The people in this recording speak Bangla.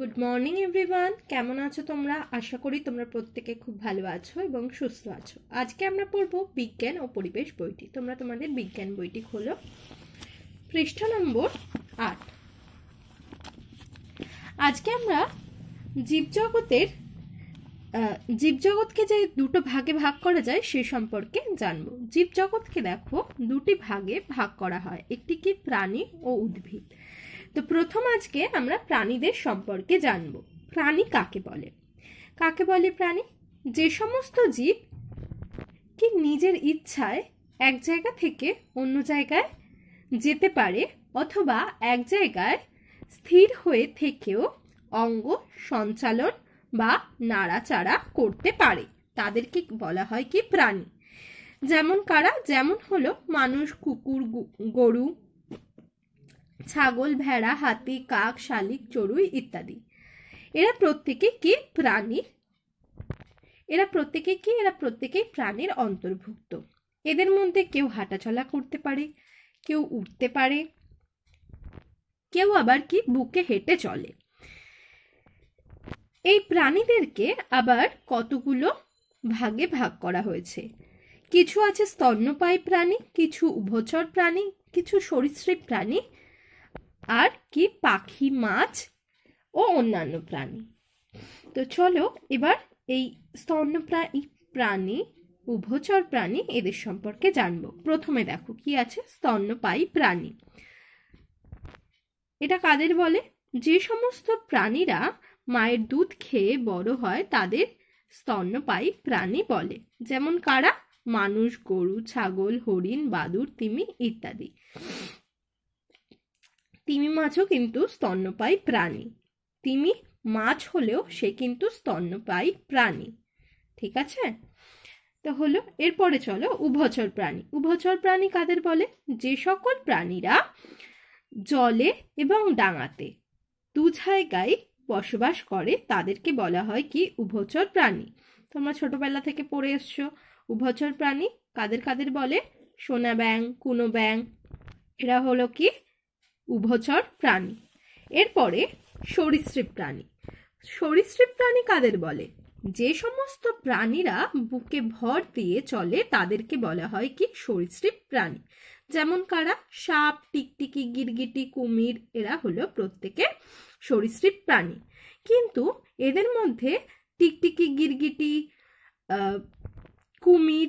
গুড মর্নিং এভরিওয়ান কেমন আছো তোমরা আশা করি তোমরা প্রত্যেকে খুব ভালো আছো এবং সুস্থ আছো আজকে আমরা পড়ব বিজ্ঞান ও পরিবেশ বইটি তোমরা তোমাদের বিজ্ঞান বইটি খোলো পৃষ্ঠা নম্বর আট আজকে আমরা জীবজগতের জীবজগৎকে যে দুটো ভাগে ভাগ করা যায় সে সম্পর্কে জানবো জীবজগৎকে দেখো দুটি ভাগে ভাগ করা হয় একটি কি প্রাণী ও উদ্ভিদ তো প্রথম আজকে আমরা প্রাণীদের সম্পর্কে জানব প্রাণী কাকে বলে কাকে বলে প্রাণী যে সমস্ত জীব কি নিজের ইচ্ছায় এক জায়গা থেকে অন্য জায়গায় যেতে পারে অথবা এক জায়গায় স্থির হয়ে থেকেও অঙ্গ সঞ্চালন বা নাড়াচাড়া করতে পারে তাদেরকে বলা হয় কি প্রাণী যেমন কারা যেমন হলো মানুষ কুকুর গরু ছাগল ভেড়া হাতি কাক শালিক চড়ুই ইত্যাদি এরা প্রত্যেকে কি প্রাণী এরা প্রত্যেকে কি এরা প্রত্যেকেই প্রাণীর অন্তর্ভুক্ত এদের মধ্যে কেউ হাঁটাচলা করতে পারে কেউ উঠতে পারে কেউ আবার কি বুকে হেঁটে চলে এই প্রাণীদেরকে আবার কতগুলো ভাগে ভাগ করা হয়েছে কিছু আছে স্তন্যপায়ী প্রাণী কিছু উভচর প্রাণী কিছু সরীসৃপ প্রাণী আর কি পাখি মাছ ও অন্যান্য প্রাণী তো চলো এবার এই স্তন্যপ্রাণী প্রাণী উভচর প্রাণী এদের সম্পর্কে জানবো প্রথমে দেখো কি আছে স্তন্যপায়ী প্রাণী এটা কাদের বলে যে সমস্ত প্রাণীরা মায়ের দুধ খেয়ে বড় হয় তাদের স্তন্যপায়ী প্রাণী বলে যেমন কারা মানুষ গরু ছাগল হরিণ বাদুর তিমি ইত্যাদি তিমি মাছও কিন্তু স্তন্যপায়ী প্রাণী তিমি মাছ হলেও সে কিন্তু স্তন্যপায়ী প্রাণী ঠিক আছে তো হলো এরপরে চলো উভচর প্রাণী উভচর প্রাণী কাদের বলে যে সকল প্রাণীরা জলে এবং ডাঙাতে দু জায়গায় বসবাস করে তাদেরকে বলা হয় কি উভচর প্রাণী তোমরা ছোটবেলা থেকে পড়ে এসছো উভচর প্রাণী কাদের কাদের বলে সোনা ব্যাং কুনো ব্যাং এরা হলো কি উভচর প্রাণী এরপরে সরীসৃপ প্রাণী সরীসৃপ প্রাণী কাদের বলে যে সমস্ত প্রাণীরা বুকে ভর দিয়ে চলে তাদেরকে বলা হয় কি সরীসৃপ প্রাণী যেমন কারা সাপ টিকটিকি গিরগিটি কুমির এরা হলো প্রত্যেকে সরীসৃপ প্রাণী কিন্তু এদের মধ্যে টিকটিকি গিরগিটি কুমির